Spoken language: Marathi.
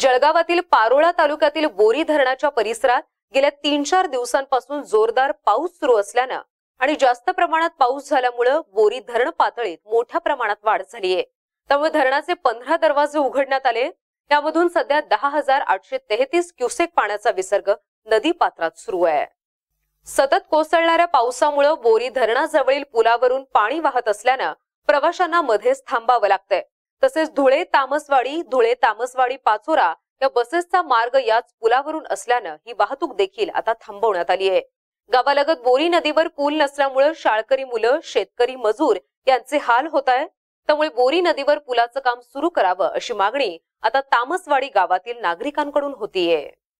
जळगावातील पारोळा तालुक्यातील बोरी धरणाच्या परिसरात गेल्या तीन चार दिवसांपासून जोरदार पाऊस सुरू असल्यानं आणि जास्त प्रमाणात पाऊस झाल्यामुळं बोरी धरण पातळीत मोठ्या प्रमाणात वाढ झालीय त्यामुळे धरणाचे पंधरा दरवाजे उघडण्यात आले त्यामधून सध्या दहा हजार आठशे तेहतीस क्युसेक पाण्याचा विसर्ग नदी पात्रात सुरू आहे सतत कोसळणाऱ्या पावसामुळे बोरी धरणाजवळील पुलावरून पाणी वाहत असल्यानं प्रवाशांना मध्येच थांबावं लागतंय तसेच धुळे तामसवाडी धुळे तामसवाडी पाचोरा या बसेसचा मार्ग याच पुलावरून असल्यानं ही वाहतूक देखील आता थांबवण्यात आली आहे गावालगत बोरी नदीवर पूल नसल्यामुळे शाळकरी मुलं शेतकरी मजूर यांचे हाल होत आहे त्यामुळे बोरी नदीवर पुलाचं काम सुरू करावं अशी मागणी आता तामसवाडी गावातील नागरिकांकडून होतीये